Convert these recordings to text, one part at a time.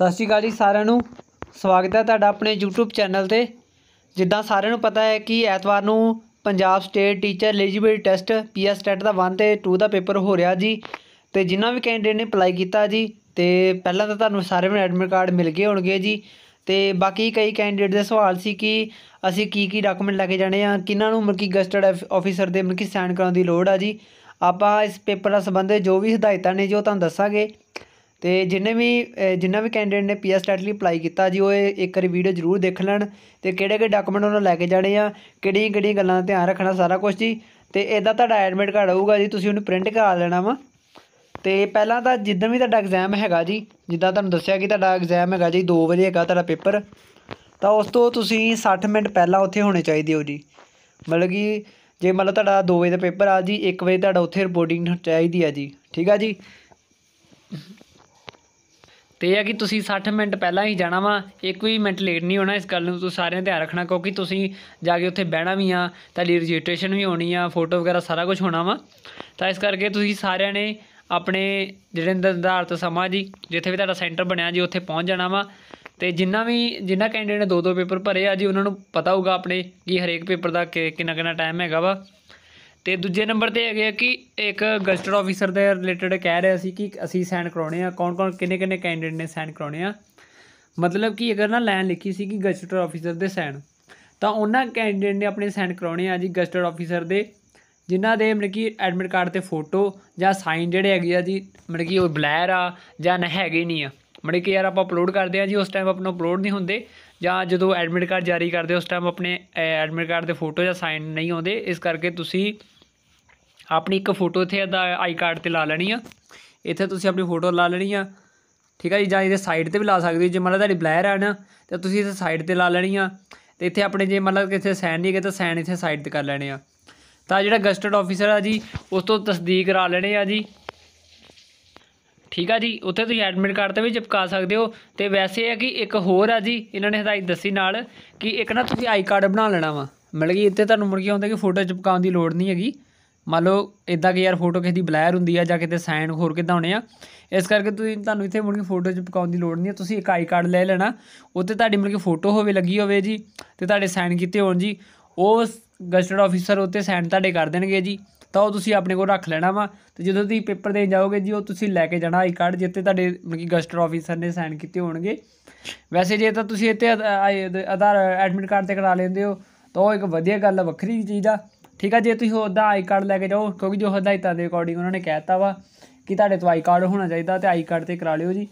ਸਤਿ ਸ਼੍ਰੀ ਅਕਾਲ ਜੀ ਸਾਰਿਆਂ ਨੂੰ ਸਵਾਗਤ ਹੈ ਤੁਹਾਡਾ ਆਪਣੇ YouTube ਚੈਨਲ ਤੇ ਜਿੱਦਾਂ ਸਾਰਿਆਂ ਨੂੰ ਪਤਾ ਹੈ ਕਿ ਐਤਵਾਰ ਨੂੰ Punjab state teacher eligibility test PS state ਦਾ 1 ਤੇ 2 ਦਾ ਪੇਪਰ ਹੋ ਰਿਹਾ ਜੀ ਤੇ ਜਿਨ੍ਹਾਂ ਵੀ ਕੈਂਡੀਡੇਟ ਨੇ ਅਪਲਾਈ ਕੀਤਾ ਜੀ ਤੇ ਪਹਿਲਾਂ ਤਾਂ ਤੁਹਾਨੂੰ ਸਾਰਿਆਂ ਨੂੰ ਐਡਮਿਟ ਕਾਰਡ ਮਿਲ ਗਏ ਹੋਣਗੇ ਜੀ ਤੇ ਬਾਕੀ ਕਈ ਕੈਂਡੀਡੇਟ ਦੇ ਸਵਾਲ ਸੀ ਕਿ ਅਸੀਂ ਕੀ ਕੀ ਡਾਕੂਮੈਂਟ ਲੈ ਕੇ ਜਾਣੇ ਆ ਕਿਨਾਂ ਨੂੰ ਮਲਕੀ ਗਸਟਡ ਆਫੀਸਰ ਦੇ ਮਲਕੀ ਸਾਈਨ ਕਰਾਉਣ ਦੀ ਲੋੜ ਆ ਜੀ ਆਪਾਂ ਇਸ ਪੇਪਰ ਨਾਲ ਸੰਬੰਧਿਤ ਜੋ ਵੀ ਹਦਾਇਤਾਂ ਨੇ ਜੋ ਤੁਹਾਨੂੰ ਦੱਸਾਂਗੇ ਤੇ ਜਿੰਨੇ ਵੀ ਜਿੰਨਾ ਵੀ ਕੈਂਡੀਡੇਟ ਨੇ ਪੀਐਸ ਐਸ ਲਈ ਅਪਲਾਈ ਕੀਤਾ ਜੀ ਉਹ ਇੱਕ ਵਾਰੀ ਵੀਡੀਓ ਜ਼ਰੂਰ ਦੇਖ ਲੈਣ ਤੇ ਕਿਹੜੇ ਕਿਹੜੇ ਡਾਕੂਮੈਂਟ ਉਹਨਾਂ ਲੈ ਕੇ ਜਾਣੇ ਆ ਕਿਹੜੀਆਂ ਕਿਹੜੀਆਂ ਗੱਲਾਂ ਦਾ ਧਿਆਨ ਰੱਖਣਾ ਸਾਰਾ ਕੁਝ ਜੀ ਤੇ ਇਦਾਂ ਤੁਹਾਡਾ ਐਡਮਿਟ ਕਾਰਡ ਆਊਗਾ ਜੀ ਤੁਸੀਂ ਉਹਨੂੰ ਪ੍ਰਿੰਟ ਕਰਾ ਲੈਣਾ ਵਾ ਤੇ ਪਹਿਲਾਂ ਤਾਂ ਜਿੱਦਾਂ ਵੀ ਤੁਹਾਡਾ ਐਗਜ਼ਾਮ ਹੈਗਾ ਜੀ ਜਿੱਦਾਂ ਤੁਹਾਨੂੰ ਦੱਸਿਆ ਕਿ ਤੁਹਾਡਾ ਐਗਜ਼ਾਮ ਹੈਗਾ ਜੀ 2 ਵਜੇ ਹੈਗਾ ਤੁਹਾਡਾ ਪੇਪਰ ਤਾਂ ਉਸ ਤੋਂ ਤੁਸੀਂ 60 ਮਿੰਟ ਪਹਿਲਾਂ ਉੱਥੇ ਹੋਣੇ ਚਾਹੀਦੇ ਹੋ ਜੀ ਮਤਲਬ ਕਿ ਜੇ ਮਤਲਬ ਤੁਹਾਡਾ 2 ਵਜੇ ਦਾ ਪੇਪਰ ਆ ਜੀ 1 ਵਜੇ ਤੁਹਾਡਾ ਉੱਥੇ ਰਿਪੋਰਟਿੰਗ ਚਾਹੀਦੀ ਆ ਜੀ ਠੀਕ ਆ ਜੀ ਤੇ ਇਹ ਆ ਕਿ ਤੁਸੀਂ 60 ਮਿੰਟ ਪਹਿਲਾਂ ਹੀ ਜਾਣਾ ਵਾ ਇੱਕ ਵੀ ਮਿੰਟ ਲੇਟ ਨਹੀਂ ਹੋਣਾ ਇਸ ਗੱਲ ਨੂੰ ਤੁਸੀਂ ਸਾਰਿਆਂ ਧਿਆਨ ਰੱਖਣਾ ਕਿਉਂਕਿ ਤੁਸੀਂ ਜਾ ਕੇ ਉੱਥੇ ਬਹਿਣਾ ਵੀ ਆ ਤੁਹਾਡੀ ਰਜਿਸਟ੍ਰੇਸ਼ਨ ਵੀ ਹੋਣੀ ਆ ਫੋਟੋ ਵਗੈਰਾ ਸਾਰਾ ਕੁਝ ਹੋਣਾ ਵਾ ਤਾਂ ਇਸ ਕਰਕੇ ਤੁਸੀਂ ਸਾਰਿਆਂ ਨੇ ਆਪਣੇ ਜਿਹੜੇ ਨਿਰਧਾਰਤ ਸਮਾਂ ਜੀ ਜਿੱਥੇ ਵੀ ਤੁਹਾਡਾ ਸੈਂਟਰ ਬਣਿਆ ਜੀ ਉੱਥੇ ਪਹੁੰਚ ਜਾਣਾ ਵਾ ਤੇ ਜਿੰਨਾ ਵੀ ਜਿੰਨਾ ਕੈਂਡੀਡੇਟ ਨੇ ਦੋ ਦੋ ਪੇਪਰ ਭਰੇ ਆ ਜੀ ਉਹਨਾਂ ਨੂੰ ਪਤਾ ਹੋਊਗਾ ਆਪਣੇ ਕਿ ਹਰੇਕ ਪੇਪਰ ਦਾ ਕਿੰਨਾ ਕਿੰਨਾ ਟਾਈਮ ਹੈਗਾ ਵਾ ਤੇ ਦੂਜੇ ਨੰਬਰ ਤੇ ਹੈਗੇ ਆ ਕਿ ਇੱਕ ਗਜ਼ਟਡ ਆਫੀਸਰ ਦੇ ਰਿਲੇਟਡ ਕਹਿ ਰਿਹਾ ਸੀ ਕਿ ਅਸੀਂ ਸਾਈਨ ਕਰਾਉਣੇ ਆ ਕੌਣ ਕੌਣ ਕਿੰਨੇ ਕਿੰਨੇ ਕੈਂਡੀਡੇਟ ਨੇ ਸਾਈਨ ਕਰਾਉਣੇ ਆ ਮਤਲਬ ਕਿ ਅਗਰ ਨਾ ਲਾਈਨ ਲਿਖੀ ਸੀ ਕਿ ਗਜ਼ਟਡ ਆਫੀਸਰ ਦੇ ਸਾਈਨ ਤਾਂ ਉਹਨਾਂ ਕੈਂਡੀਡੇਟ ਨੇ ਆਪਣੇ ਸਾਈਨ ਕਰਾਉਣੇ ਆ ਜੀ ਗਜ਼ਟਡ ਆਫੀਸਰ ਦੇ ਜਿਨ੍ਹਾਂ ਦੇ ਮਤਲਬ ਕਿ ਐਡਮਿਟ ਕਾਰਡ ਤੇ ਫੋਟੋ ਜਾਂ ਸਾਈਨ ਜਿਹੜੇ ਹੈਗੇ ਆ ਜੀ ਮਤਲਬ ਕਿ ਉਹ ਬਲੈਰ ਆ ਜਾਂ ਨਾ ਹੈਗੇ ਨਹੀਂ ਆ ਮਤਲਬ ਕਿ ਯਾਰ ਆਪਾਂ ਅਪਲੋਡ ਕਰਦੇ ਆ ਜੀ ਉਸ ਟਾਈਮ ਆਪਣਾ ਅਪਲੋਡ ਨਹੀਂ ਹੁੰਦੇ ਜਾਂ ਜਦੋਂ ਐਡਮਿਟ ਕਾਰਡ ਜਾਰੀ ਕਰਦੇ ਉਸ ਟਾਈਮ ਆਪਣੇ ਐਡਮਿਟ ਕਾਰਡ ਦੇ ਫੋਟੋ ਜਾਂ ਸਾਈਨ ਨਹੀਂ ਆਉਂਦੇ ਇਸ ਕਰਕੇ ਤੁਸੀਂ ਆਪਣੀ ਇੱਕ ਫੋਟੋ ਇੱਥੇ ਦਾ ਆਈ ਕਾਰਡ ਤੇ ਲਾ ਲੈਣੀ ਆ ਇੱਥੇ ਤੁਸੀਂ ਆਪਣੀ ਫੋਟੋ ਲਾ ਲੈਣੀ ਆ ਠੀਕ ਆ ਜੀ ਜਾਂ ਇਹਦੇ ਸਾਈਡ ਤੇ ਵੀ ਲਾ ਸਕਦੇ ਹੋ ਜੇ ਲਓ ਤੁਹਾਡੀ ਬਲੈਰ ਆ ਨਾ ਤਾਂ ਤੁਸੀਂ ਇਹਦੇ ਸਾਈਡ ਤੇ ਲਾ ਲੈਣੀ ਆ ਤੇ ਇੱਥੇ ਆਪਣੇ ਜੇ ਲਓ ਕਿਥੇ ਸਾਈਨ ਨਹੀਂ ਹੈਗੇ ਤਾਂ ਸਾਈਨ ਇੱਥੇ ਸਾਈਡ ਤੇ ਕਰ ਲੈਣੇ ਆ ਤਾਂ ਜਿਹੜਾ ਗਸਟਡ ਆਫੀਸਰ ਆ ਜੀ ਉਸ ਤੋਂ ਤਸਦੀਕ ਕਰਾ ਲੈਣੇ ਆ ਜੀ ਠੀਕ ਆ ਜੀ ਉੱਥੇ ਤੁਸੀਂ ਐਡਮਿਟ ਕਾਰਡ ਤੇ ਵੀ ਚਿਪਕਾ ਸਕਦੇ ਹੋ ਤੇ ਵੈਸੇ ਹੈ ਕਿ ਇੱਕ ਹੋਰ ਆ ਜੀ ਇਹਨਾਂ ਨੇ ਹਦਾਇਤ ਦੱਸੀ ਨਾਲ ਕਿ ਇੱਕ ਨਾ ਤੁਸੀਂ ਆਈ ਕਾਰਡ ਬਣਾ ਲੈਣਾ ਵਾ ਮਿਲ ਗਈ ਇੱਥੇ ਤੁਹਾਨੂੰ ਮੁੜ ਕੇ ਆਉਂਦਾ ਕਿ ਫੋਟੋ ਚਿਪਕਾਉਣ ਦੀ ਲੋੜ ਨਹੀਂ ਹੈਗੀ ਮੰਨ ਲਓ ਇਦਾਂ ਕਿ ਯਾਰ ਫੋਟੋ ਕਿਸੇ ਦੀ ਬਲੈਰ ਹੁੰਦੀ ਆ ਜਾਂ ਕਿਤੇ ਸਾਈਨ ਹੋਰ ਕਿਦਾਂ ਹੋਣੇ ਆ ਇਸ ਕਰਕੇ ਤੁਸੀਂ ਤੁਹਾਨੂੰ ਇੱਥੇ ਮੁੜ ਕੇ ਫੋਟੋ ਚਿਪਕਾਉਣ ਦੀ ਲੋੜ ਨਹੀਂ ਹੈ ਤੁਸੀਂ ਇੱਕ ਆਈ ਕਾਰਡ ਲੈ ਲੈਣਾ ਉੱਤੇ ਤੁਹਾਡੀ ਮੁੜ ਕੇ ਫੋਟੋ ਹੋਵੇ ਲੱਗੀ ਹੋਵੇ ਜੀ ਤੇ ਤੁਹਾਡੇ ਸਾਈਨ ਕੀਤੇ ਹੋਣ ਜੀ ਉਹ ਗਜ਼ਟਡ ਆਫੀਸਰ ਉੱਤੇ ਸਾਈਨ ਤੁਹਾਡੇ ਕਰ ਦੇਣਗੇ ਜੀ ਤਾਂ ਉਹ ਤੁਸੀਂ ਆਪਣੇ ਕੋਲ ਰੱਖ ਲੈਣਾ ਵਾ ਤੇ ਜਦੋਂ ਤੁਸੀਂ ਪੇਪਰ ਦੇਣ ਜਾਓਗੇ ਜੀ ਉਹ ਤੁਸੀਂ ਲੈ ਕੇ ਜਾਣਾ ਆਈ ਕਾਰਡ ਜਿੱਤੇ ਤੁਹਾਡੇ ਮਤਲਬ ਕਿ ਗਸਟਰ ਆਫੀਸਰ ਨੇ ਸਾਈਨ ਕੀਤੇ ਹੋਣਗੇ ਵੈਸੇ ਜੇ ਤਾਂ ਤੁਸੀਂ ਇੱਥੇ ਆਧਾਰ ਐਡਮਿਟ ਕਾਰਡ ਤੇ ਕਰਾ ਲੈਂਦੇ ਹੋ ਤਾਂ ਉਹ ਇੱਕ ਵਧੀਆ ਗੱਲ ਵੱਖਰੀ ਚੀਜ਼ ਆ ਠੀਕ ਆ ਜੇ ਤੁਸੀਂ ਉਹਦਾ ਆਈ ਕਾਰਡ ਲੈ ਕੇ ਜਾਓ ਕਿਉਂਕਿ ਜੋ ਹਦਾਇਤਾਂ ਦੇ ਅਕੋਰਡਿੰਗ ਉਹਨਾਂ ਨੇ ਕਹਿਤਾ ਵਾ ਕਿ ਤੁਹਾਡੇ ਤੋਂ ਆਈ ਕਾਰਡ ਹੋਣਾ ਚਾਹੀਦਾ ਤੇ ਆਈ ਕਾਰਡ ਤੇ ਕਰਾ ਲਿਓ ਜੀ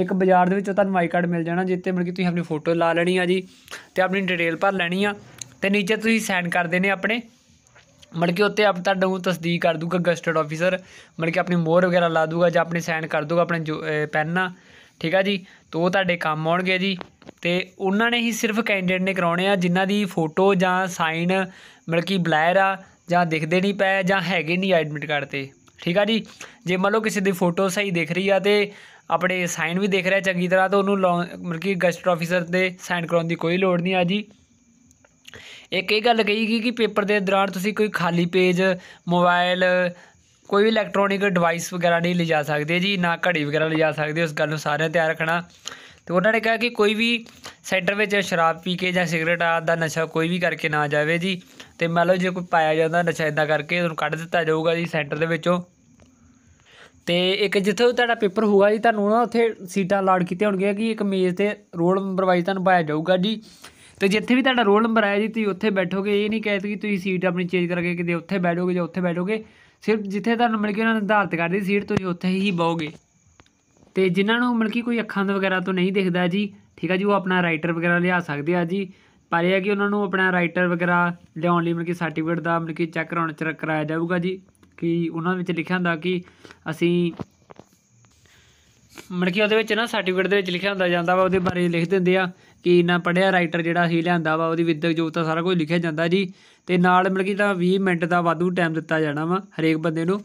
ਇੱਕ ਬਾਜ਼ਾਰ ਦੇ ਵਿੱਚੋਂ ਤੁਹਾਨੂੰ ਆਈ ਕਾਰਡ ਮਿਲ ਜਾਣਾ ਜਿੱਤੇ ਮਿਲ ਕੇ ਤੁਸੀਂ ਆਪਣੀ ਫੋਟੋ ਲਾ ਲੈਣੀ ਆ ਜੀ ਤੇ ਆਪਣੀ ਡਿਟੇਲ ਭਰ ਲੈਣੀ ਆ ਤੇ ਨੀਚੇ ਤੁਸੀਂ ਸਾਈਨ ਕਰ ਦੇਣੇ ਆਪਣੇ ਮੜ ਕੇ ਉੱਤੇ ਆਪ ਤੁਹਾਡਾ ਨੂੰ ਤਸਦੀਕ ਕਰ ਦੂਗਾ ਗਸਟਡ ਆਫੀਸਰ ਮੜ ਕੇ ਆਪਣੀ ਮੋਹਰ ਵਗੈਰਾ ਲਾ ਦੂਗਾ ਜਾਂ ਆਪਣੇ ਸਾਈਨ ਕਰ ਦੂਗਾ ਆਪਣੇ ਪੈਨਾਂ ਠੀਕ ਆ ਜੀ ਤੋ ਉਹ ਤੁਹਾਡੇ ਕੰਮ ਆਉਣਗੇ ਜੀ ਤੇ ਉਹਨਾਂ ਨੇ ਹੀ ਸਿਰਫ ਕੈਂਡੀਡੇਟ ਨੇ ਕਰਾਉਣੇ ਆ ਜਿਨ੍ਹਾਂ ਦੀ ਫੋਟੋ ਜਾਂ ਸਾਈਨ ਮਤਲਬ ਕਿ ਬਲੈਰ ਆ ਜਾਂ ਦਿਖਦੇ ਨਹੀਂ ਪਏ ਜਾਂ ਹੈਗੇ ਨਹੀਂ ਐਡਮਿਟ ਕਾਰਡ ਤੇ ਠੀਕ ਆ ਜੀ ਜੇ ਮੰਨ ਲਓ ਕਿਸੇ ਦੀ ਫੋਟੋ ਸਹੀ ਦਿਖ ਰਹੀ ਆ ਤੇ ਆਪਣੇ ਸਾਈਨ ਵੀ ਦਿਖ ਰਿਹਾ ਚੰਗੀ ਤਰ੍ਹਾਂ ਤਾਂ ਉਹਨੂੰ ਮਤਲਬ ਕਿ ਗਸਟ ਆਫੀਸਰ ਦੇ ਸਾਈਨ ਕਰਾਉਣ ਦੀ ਕੋਈ ਲੋੜ ਨਹੀਂ ਆ ਜੀ ਇੱਕ ਇਹ ਗੱਲ ਕਹੀ ਗਈ ਕਿ ਪੇਪਰ ਦੇ ਦੌਰਾਨ ਤੁਸੀਂ ਕੋਈ ਖਾਲੀ ਪੇਜ ਮੋਬਾਈਲ ਕੋਈ ਵੀ ਇਲੈਕਟ੍ਰੋਨਿਕ ਡਿਵਾਈਸ ਵਗੈਰਾ ਨਹੀਂ ਲਿਜਾ ਸਕਦੇ ਜੀ ਨਾ ਘੜੀ ਵਗੈਰਾ ਲਿਜਾ ਸਕਦੇ ਉਸ ਗੱਲ ਨੂੰ ਸਾਰਿਆਂ ਤਿਆਰ ਰੱਖਣਾ ਤੇ ਉਹਨਾਂ ਨੇ ਕਿਹਾ ਕਿ ਕੋਈ ਵੀ ਸੈਂਟਰ ਵਿੱਚ ਸ਼ਰਾਬ ਪੀ ਕੇ ਜਾਂ ਸਿਗਰਟ ਆਦ ਦਾ ਨਸ਼ਾ ਕੋਈ ਵੀ ਕਰਕੇ ਨਾ ਜਾਵੇ ਜੀ ਤੇ ਮੰਨ ਲਓ ਜੇ ਕੋਈ ਪਾਇਆ ਜਾਂਦਾ ਨਸ਼ਾ ਇਦਾਂ ਕਰਕੇ ਉਹਨੂੰ ਕੱਢ ਦਿੱਤਾ ਜਾਊਗਾ ਜੀ ਸੈਂਟਰ ਦੇ ਵਿੱਚੋਂ ਤੇ ਇੱਕ ਜਿੱਥੇ ਤੁਹਾਡਾ ਪੇਪਰ ਹੋਊਗਾ ਜੀ ਤੁਹਾਨੂੰ ਨਾ ਉੱਥੇ ਸੀਟਾਂ ਅਲਾਟ ਕੀਤੀਆਂ ਹੋਣਗੀਆਂ ਕਿ ਇੱਕ ਮੇਜ਼ ਤੇ ਰੋਲ ਨੰਬਰ ਵਾਈਜ਼ ਤੁਹਾਨੂੰ ਪਾਇਆ ਜਾਊਗਾ ਜੀ ਤੇ ਜਿੱਥੇ ਵੀ ਤੁਹਾਡਾ ਰੋਲ ਨੰਬਰ ਆਇਆ ਜੀ ਤੁਸੀਂ ਉੱਥੇ ਬੈਠੋਗੇ ਇਹ ਨਹੀਂ ਕਹਿ ਕਿ ਤੁਸੀਂ ਸੀਟ ਆਪਣੀ ਚੇਂਜ ਕਰਕੇ ਕਿਤੇ ਉੱਥੇ ਬੈਠੋਗੇ ਜਾਂ ਉੱਥੇ ਬੈਠੋਗੇ ਸਿਰਫ ਜਿੱਥੇ ਤੁਹਾਨੂੰ ਮਿਲ ਕੇ ਉਹਨਾਂ ਨੇ ਨਿਰਧਾਰਤ ਕਰਦੀ ਸੀਟ ਤੁਸੀਂ ਉੱਥੇ ਹੀ ਬਹੋਗੇ ਤੇ ਜਿਨ੍ਹਾਂ ਨੂੰ ਮਿਲ ਕੇ ਕੋਈ ਅੱਖਾਂ ਦਾ ਵਗੈਰਾ ਤੋਂ ਨਹੀਂ ਦਿਖਦਾ ਜੀ ਠੀਕ ਆ ਜੀ ਉਹ ਆਪਣਾ ਰਾਈਟਰ ਵਗੈਰਾ ਲਿਆ ਸਕਦੇ ਆ ਜੀ ਪਰ ਇਹ ਹੈ ਕਿ ਉਹਨਾਂ ਨੂੰ ਆਪਣਾ ਰਾਈਟਰ ਵਗੈਰਾ ਲਿਆਉਣ ਲਈ ਮਿਲ ਕੇ ਸਰਟੀਫਿਕੇਟ ਦਾ ਮਿਲ ਕੇ ਚੈੱਕ ਕਰਾਉਣ ਚ ਕਰਾਇਆ ਜਾਊਗਾ ਜੀ ਕਿ ਉਹਨਾਂ ਵਿੱਚ ਲਿਖਿਆ ਹੁੰਦਾ ਕਿ ਅਸੀਂ ਮਿਲ ਕੇ ਉਹਦੇ ਵਿੱਚ ਨਾ ਸਰਟੀਫਿਕੇਟ ਦੇ ਵਿੱਚ ਲਿਖਿਆ ਹੁੰਦਾ ਜਾਂਦਾ ਵਾ ਉਹਦੇ ਬਾਰੇ ਲਿਖ ਦਿੰਦੇ ਆ ਕਿ ਇੰਨਾ ਪੜਿਆ ਰਾਈਟਰ ਜਿਹੜਾ ਹੀ ਲਿਆਂਦਾ ਵਾ ਉਹਦੀ ਵਿਦਿਅਕ ਯੋਗਤਾ ਸਾਰਾ ਕੁਝ ਲਿਖਿਆ ਜਾਂਦਾ ਜੀ ਤੇ ਨਾਲ ਮਿਲ ਕੇ ਤਾਂ 20 ਮਿੰਟ ਦਾ ਵਾਧੂ ਟਾਈਮ ਦਿੱਤਾ ਜਾਣਾ ਵਾ ਹਰੇਕ ਬੰਦੇ ਨੂੰ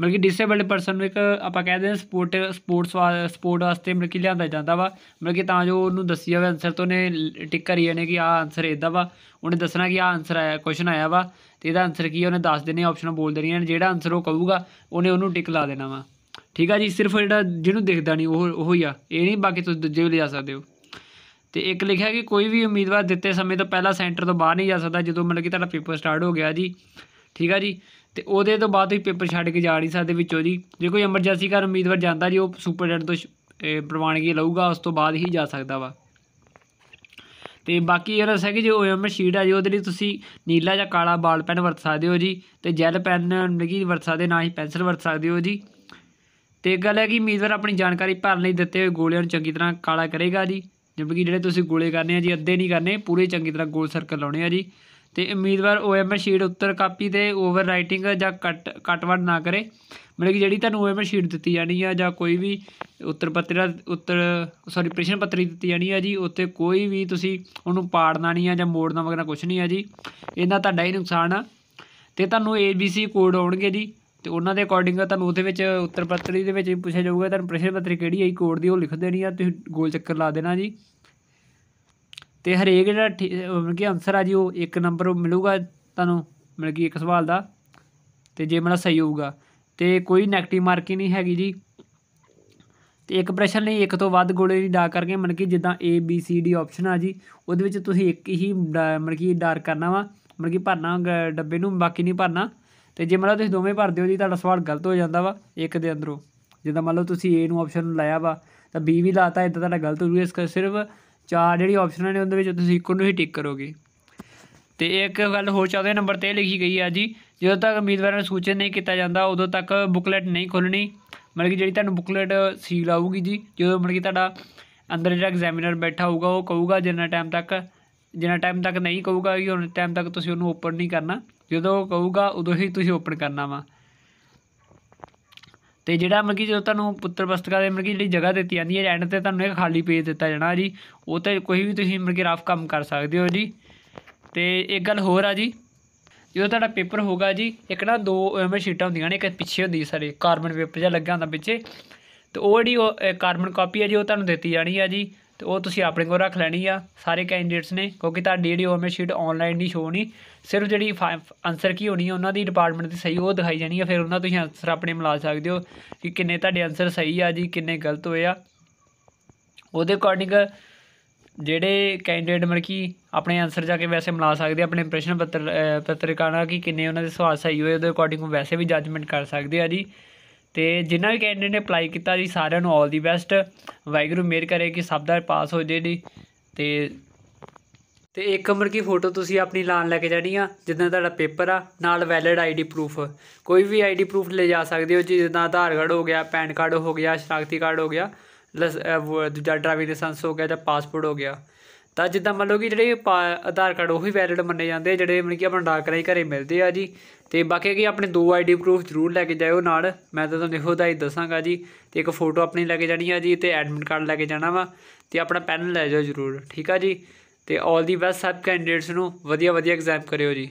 ਮਿਲਕੀ ਡਿਸੇਬਲਡ ਪਰਸਨ ਨੂੰ ਇੱਕ ਆਪਾਂ ਕਹਿੰਦੇ ਸਪੋਰਟ ਸਪੋਰਟਸ ਸਪੋਰਟ ਵਾਸਤੇ ਮਿਲਕੀ ਲਿਆਂਦਾ ਜਾਂਦਾ ਵਾ ਮਿਲਕੀ ਤਾਂ ਜੋ ਉਹਨੂੰ ਦੱਸੀ ਜਾਵੇ ਆਨਸਰ ਤੋਂ ਨੇ ਟਿਕ ਕਰੀ ਜਾਣੇ ਕਿ ਆ ਆਨਸਰ ਇਦਾਂ ਵਾ ਉਹਨੇ ਦੱਸਣਾ ਕਿ ਆ ਆਨਸਰ ਆਇਆ ਕੁਐਸਚਨ ਆਇਆ ਵਾ ਤੇ ਇਹਦਾ ਆਨਸਰ ਕੀ ਉਹਨੇ ਦੱਸ ਦੇਣੇ ਆਪਸ਼ਨ ਬੋਲ ਦੇਣੀਆਂ ਜਿਹੜਾ ਆਨਸਰ ਉਹ ਕਹੂਗਾ ਉਹਨੇ ਉਹਨੂੰ ਟਿਕ ਲਾ ਦੇਣਾ ਵਾ ਠੀਕ ਆ ਜੀ ਸਿਰਫ ਜਿਹੜਾ ਜਿਹਨੂੰ ਦਿਖਦਾ ਨਹੀਂ ਉਹ ਉਹ ਹੀ ਆ ਇਹ ਨਹੀਂ ਬਾਕੀ ਤੁਸੀਂ ਦੂਜੇ ਵੀ ਲਿਆ ਸਕਦੇ ਹੋ ਤੇ ਇੱਕ ਲਿਖਿਆ ਕਿ ਕੋਈ ਵੀ ਉਮੀਦਵਾਰ ਦਿੱਤੇ ਸਮੇਂ ਤੋਂ ਪਹਿਲਾਂ ਸੈਂਟਰ ਤੋਂ ਬਾਹਰ ਨਹੀਂ ਜਾ ਸਕਦਾ ਜਦੋਂ ਮਤਲਬ ਕਿ ਤੁਹਾਡਾ ਪੇਪਰ ਸਟਾਰਟ ਹੋ ਗਿਆ ਜੀ ਠੀਕ ਆ ਜੀ ਤੇ ਉਹਦੇ ਤੋਂ ਬਾਅਦ ਤੁਸੀਂ ਪੇਪਰ ਛੱਡ ਕੇ ਜਾ ਨਹੀਂ ਸਕਦੇ ਵਿੱਚੋਂ ਜੀ ਜੇ ਕੋਈ ਐਮਰਜੈਂਸੀ ਘਰ ਉਮੀਦਵਾਰ ਜਾਂਦਾ ਜੀ ਉਹ ਸੁਪਰਡੈਂਟ ਤੋਂ ਪ੍ਰਵਾਨਗੀ ਲਊਗਾ ਉਸ ਤੋਂ ਬਾਅਦ ਹੀ ਜਾ ਸਕਦਾ ਵਾ ਤੇ ਬਾਕੀ ਇਹ ਰਸ ਹੈ ਕਿ ਜੇ ਓਐਮ ਸ਼ੀਟ ਆ ਜੀ ਉਹਦੇ ਲਈ ਤੁਸੀਂ ਨੀਲਾ ਜਾਂ ਕਾਲਾ ਬਾਲ ਪੈਨ ਵਰਤ ਸਕਦੇ ਹੋ ਜੀ ਤੇ ਜੈਲ ਪੈਨ ਨਹੀਂ ਵਰਤ ਸਕਦੇ ਨਾ ਹੀ ਪੈਨਸਲ ਵਰਤ ਸਕਦੇ ਹੋ ਜੀ ਤੇ ਗੱਲ ਹੈ ਕਿ ਉਮੀਦਵਾਰ ਆਪਣੀ ਜਾਣਕਾਰੀ ਭਰਨ ਲਈ ਦਿੱਤੇ ਹੋਏ ਗੋਲਿਆਂ ਨੂੰ ਚੰਗੀ ਤਰ੍ਹਾਂ ਕਾਲਾ ਕਰੇਗਾ ਜੀ ਕਿ ਜਿਹੜੇ ਤੁਸੀਂ ਗੋਲੇ ਕਰਨੇ ਆ ਜੀ ਅੱਧੇ ਨਹੀਂ ਕਰਨੇ ਪੂਰੇ ਚੰਗੀ ਤਰ੍ਹਾਂ ਗੋਲ ਸਰਕਲ ਲਾਉਣੇ ਆ ਜੀ ਤੇ ਉਮੀਦਵਾਰ ਓਐਮਐ ਸ਼ੀਟ ਉੱਤਰ ਕਾਪੀ ਤੇ ਓਵਰ ਰਾਈਟਿੰਗ ਜਾਂ ਕੱਟ ਕਟਵੜ ਨਾ ਕਰੇ ਮਤਲਬ ਕਿ ਜਿਹੜੀ ਤੁਹਾਨੂੰ ਓਐਮਐ ਸ਼ੀਟ ਦਿੱਤੀ ਜਾਣੀ ਆ ਜਾਂ ਕੋਈ ਵੀ ਉੱਤਰ ਪੱਤਰ ਉੱਤਰ ਸੌਰੀ ਪ੍ਰਸ਼ਨ ਪੱਤਰੀ ਦਿੱਤੀ ਜਾਣੀ ਆ ਜੀ ਉੱਤੇ ਕੋਈ ਵੀ ਤੁਸੀਂ ਉਹਨੂੰ ਪਾੜਨਾ ਨਹੀਂ ਆ ਜਾਂ ਮੋੜਨਾ ਵਗੈਰਾ ਕੁਝ ਨਹੀਂ ਆ ਜੀ ਇਹਦਾ ਤੁਹਾਡਾ ਹੀ ਨੁਕਸਾਨ ਆ ਤੇ ਤੁਹਾਨੂੰ ਸੀ ਕੋਡ ਆਉਣਗੇ ਜੀ ਤੇ ਉਹਨਾਂ ਦੇ ਅਕੋਰਡਿੰਗ ਤੁਹਾਨੂੰ ਉਹਦੇ ਵਿੱਚ ਉੱਤਰ ਪੱਤਰੀ ਦੇ ਵਿੱਚ ਪੁੱਛਿਆ ਜਾਊਗਾ ਤੁਹਾਨੂੰ ਪ੍ਰਸ਼ਨ ਪੱਤਰੀ ਕਿਹੜੀ ਆਈ ਕੋਡ ਦੀ ਉਹ ਲਿਖ ਦੇਣੀ ਆ ਤੁਸੀਂ ਗੋਲ ਚੱਕਰ ਲਾ ਦੇਣਾ ਜੀ ਤੇ ਹਰੇਕ ਜਿਹੜਾ ਕਿ ਆਨਸਰ ਆ ਜੀ ਉਹ ਇੱਕ ਨੰਬਰ ਮਿਲੂਗਾ ਤੁਹਾਨੂੰ ਮਿਲ ਗਈ ਇੱਕ ਸਵਾਲ ਦਾ ਤੇ ਜੇ ਮੇਰਾ ਸਹੀ ਹੋਊਗਾ ਤੇ ਕੋਈ ਨੈਗੇਟਿਵ ਮਾਰਕਿੰਗ ਨਹੀਂ ਹੈਗੀ ਜੀ ਤੇ ਇੱਕ ਪ੍ਰਸ਼ਨ ਲਈ ਇੱਕ ਤੋਂ ਵੱਧ ਗੋਲੇ ਨਹੀਂ ਡਾ ਕਰਕੇ ਮਨ ਕਿ ਜਿੱਦਾਂ A B C D option ਆ ਜੀ ਉਹਦੇ ਵਿੱਚ ਤੁਸੀਂ ਇੱਕ ਹੀ ਮਨ ਕਿ ਡਾਰ ਕਰਨਾ ਵਾ ਮਨ ਕਿ ਭਰਨਾ ਡੱਬੇ ਨੂੰ ਬਾਕੀ ਨਹੀਂ ਭਰਨਾ ਤੇ ਜੇ ਮੰਨ ਲਓ ਤੁਸੀਂ ਦੋਵੇਂ ਭਰਦੇ ਹੋ ਜੀ ਤੁਹਾਡਾ ਸਵਾਲ ਗਲਤ ਹੋ ਜਾਂਦਾ ਵਾ ਇੱਕ ਦੇ ਅੰਦਰੋਂ ਜਿੱਦਾਂ ਮੰਨ ਲਓ ਤੁਸੀਂ A ਨੂੰ ਆਪਸ਼ਨ ਨੂੰ ਲਾਇਆ ਵਾ ਤਾਂ B ਵੀ ਲਾਤਾ ਇਦਾਂ ਤੁਹਾਡਾ ਗਲਤ ਹੋ ਜੂਗਾ ਇਸ ਸਿਰਫ ਚਾਰ ਜਿਹੜੀ ਆਪਸ਼ਨਾਂ ਨੇ ਉਹਦੇ ਵਿੱਚ ਤੁਸੀਂ ਇੱਕ ਨੂੰ ਹੀ ਟਿਕ ਕਰੋਗੇ ਤੇ ਇੱਕ ਗੱਲ ਹੋਰ ਚਾਹਦੇ ਨੰਬਰ ਤੇ ਲਿਖੀ ਗਈ ਆ ਜੀ ਜਦੋਂ ਤੱਕ ਉਮੀਦਵਾਰਾਂ ਨੂੰ ਸੂਚਿਤ ਨਹੀਂ ਕੀਤਾ ਜਾਂਦਾ ਉਦੋਂ ਤੱਕ ਬੁੱਕਲੇਟ ਨਹੀਂ ਖੋਲਣੀ ਮਤਲਬ ਕਿ ਜਿਹੜੀ ਤੁਹਾਨੂੰ ਬੁੱਕਲੇਟ ਸੀਲ ਆਊਗੀ ਜੀ ਜਦੋਂ ਮਤਲਬ ਕਿ ਤੁਹਾਡਾ ਅੰਦਰ ਜਿਹੜਾ ਐਗਜ਼ਾਮੀਨਰ ਬੈਠਾ ਹੋਊਗਾ ਉਹ ਕਹੂਗਾ ਜਿੰਨਾ ਟਾਈਮ ਤੱਕ ਜਿੰਨਾ ਟਾਈਮ ਤੱਕ ਨਹੀਂ ਕਹੂਗਾ ਕਿ ਹੁਣ ਟਾਈਮ ਤੱਕ ਤੁਸੀਂ ਉਹਨੂੰ ਓਪਨ ਨਹੀਂ ਕਰਨਾ ਜਦੋਂ ਉਹ ਕਹੂਗਾ ਉਦੋਂ ਹੀ ਤੁਸੀਂ ਓਪਨ ਕਰਨਾ ਵਾ ਤੇ ਜਿਹੜਾ ਮਤਲਬ ਕਿ ਜਦੋਂ ਤੁਹਾਨੂੰ ਪੁੱਤਰ ਪੁਸਤਕਾ ਦੇ ਮਤਲਬ ਕਿ ਜਿਹੜੀ ਜਗ੍ਹਾ ਦਿੱਤੀ ਜਾਂਦੀ ਹੈ ਐਂਡ ਤੇ ਤੁਹਾਨੂੰ ਇੱਕ ਖਾਲੀ ਪੇਜ ਦਿੱਤਾ ਜਾਣਾ ਜੀ ਉਹ ਤੇ ਕੋਈ ਵੀ ਤੁਸੀਂ ਮਤਲਬ ਕਿ ਰਫ ਕੰਮ ਕਰ ਸਕਦੇ ਹੋ ਜੀ ਤੇ ਇੱਕ ਗੱਲ ਹੋਰ ਆ ਜੀ ਜਦੋਂ ਤੁਹਾਡਾ ਪੇਪਰ ਹੋਗਾ ਜੀ ਇੱਕ ਨਾ ਦੋ ਐਵੇਂ ਸ਼ੀਟਾਂ ਹੁੰਦੀਆਂ ਨੇ ਇੱਕ ਪਿੱਛੇ ਹੁੰਦੀ ਸਾਰੇ ਕਾਰਬਨ ਪੇਪਰ ਜਿਹਾ ਲੱਗਿਆ ਹੁੰਦਾ ਪਿੱਛੇ ਤੇ ਉਹ ਜਿਹੜੀ ਕਾਰਬਨ ਕਾਪੀ ਹੈ ਜੀ ਉਹ ਤੁਹਾਨੂੰ ਦਿੱਤੀ ਜਾਣੀ ਆ ਜੀ ਤੇ ਉਹ ਤੁਸੀਂ ਆਪਣੇ ਕੋਲ ਰੱਖ ਲੈਣੀ ਆ ਸਾਰੇ ਕੈਂਡੀਡੇਟਸ ਨੇ ਕਿਉਂਕਿ ਤੁਹਾਡੀ ਜਿਹੜੀ ਓਮੇ ਸ਼ੀਟ ਆਨਲਾਈਨ ਨਹੀਂ ਸ਼ੋ ਹੋਣੀ ਸਿਰਫ ਜਿਹੜੀ ਆਨਸਰ ਕੀ ਹੋਣੀ ਆ ਉਹਨਾਂ ਦੀ ਡਿਪਾਰਟਮੈਂਟ ਦੀ ਸਹੀ ਉਹ ਦਿਖਾਈ ਜਾਣੀ ਆ ਫਿਰ ਉਹਨਾਂ ਤੁਸੀਂ ਆਨਸਰ ਆਪਣੇ ਮਿਲਾ ਸਕਦੇ ਹੋ ਕਿ ਕਿੰਨੇ ਤੁਹਾਡੇ ਆਨਸਰ ਸਹੀ ਆ ਜੀ ਕਿੰਨੇ ਗਲਤ ਹੋਏ ਆ ਉਹਦੇ ਅਕੋਰਡਿੰਗ ਜਿਹੜੇ ਕੈਂਡੀਡੇਟ ਮਤਲਬ ਆਪਣੇ ਆਨਸਰ ਜਾ ਕੇ ਵੈਸੇ ਮਿਲਾ ਸਕਦੇ ਆਪਣੇ ਪ੍ਰਸ਼ਨ ਪੱਤਰ ਪੱਤਰਕਾਰਾਂ ਨਾਲ ਕਿ ਕਿੰਨੇ ਉਹਨਾਂ ਦੇ ਸਵਾਲ ਸਹੀ ਹੋਏ ਉਹਦੇ ਅਕੋਰਡਿੰਗ ਵੈਸੇ ਵੀ ਜੱਜਮੈਂਟ ਕਰ ਸਕਦੇ ਆ ਜੀ ਤੇ ਜਿਨ੍ਹਾਂ ਵੀ ਕੈਂਡੀਡੇਟ ਨੇ ਅਪਲਾਈ ਕੀਤਾ ਜੀ ਸਾਰਿਆਂ ਨੂੰ ਆਲ ਦੀ ਬੈਸਟ ਵਾਹਿਗੁਰੂ ਮੇਰ ਕਰੇ ਕਿ ਸਭ ਦਾ ਪਾਸ ਹੋ ਜੇ ਜੀ ਤੇ ਤੇ ਇੱਕ ਅਮਰ ਕੀ ਫੋਟੋ ਤੁਸੀਂ ਆਪਣੀ ਲਾਣ ਲੈ ਕੇ ਜਾਣੀ ਆ ਜਿੱਦਾਂ ਤੁਹਾਡਾ ਪੇਪਰ ਆ ਨਾਲ ਵੈਲਿਡ ਆਈਡੀ ਪ੍ਰੂਫ ਕੋਈ ਵੀ ਆਈਡੀ ਪ੍ਰੂਫ ਲੈ ਜਾ ਸਕਦੇ ਹੋ ਜਿੱਦਾਂ ਆਧਾਰ ਕਾਰਡ ਹੋ ਗਿਆ ਪੈਨ ਕਾਰਡ ਹੋ ਗਿਆ ਸ਼ਨਾਖਤੀ ਕਾਰਡ ਹੋ ਗਿਆ ਦੂਜਾ ਡਰਾਈਵਿੰਗ ਲਾਇਸੈਂਸ ਹੋ ਗਿਆ ਜਾਂ ਪਾਸਪੋਰਟ ਹੋ ਗਿਆ ਤਾਂ ਜਿੱਦਾਂ ਮੰਨ ਲਓ ਕਿ ਜਿਹੜੇ ਆਧਾਰ ਕਾਰਡ ਉਹੀ ਵੈਲਿਡ ਮੰਨੇ ਜਾਂਦੇ ਜਿਹੜੇ ਮਤਲਬ ਕਿ ਆਪਣਾ ਡਾਕ ਰਾਈ ਘਰੇ ਮਿਲਦੇ ਆ ਜੀ ਤੇ ਬਾਕੀ ਕੀ ਆਪਣੇ ਦੋ ਆਈਡੀ ਪ੍ਰੂਫ ਜ਼ਰੂਰ ਲੈ ਕੇ ਜਾਇਓ ਨਾਲ ਮੈਂ ਤਾਂ ਤੁਹਾਨੂੰ ਇਹੋ ਦਾਈ ਦੱਸਾਂਗਾ ਜੀ ਤੇ ਇੱਕ ਫੋਟੋ ਆਪਣੀ ਲੈ ਕੇ ਜਾਣੀ ਆ ਜੀ ਤੇ ਐਡਮਿਟ ਕਾਰਡ ਲੈ ਕੇ ਜਾਣਾ ਵਾ ਤੇ ਆਪਣਾ ਪੈਨ ਲੈ ਜਾਓ ਜ਼ਰੂਰ ਠੀਕ ਆ ਜੀ ਤੇ ਆਲ ਦੀ ਬੈਸਟ ਸਭ ਕੈਂਡੀਡੇਟਸ ਨੂੰ ਵਧੀਆ ਵਧੀਆ ਐਗਜ਼ਾਮ ਕਰਿਓ ਜੀ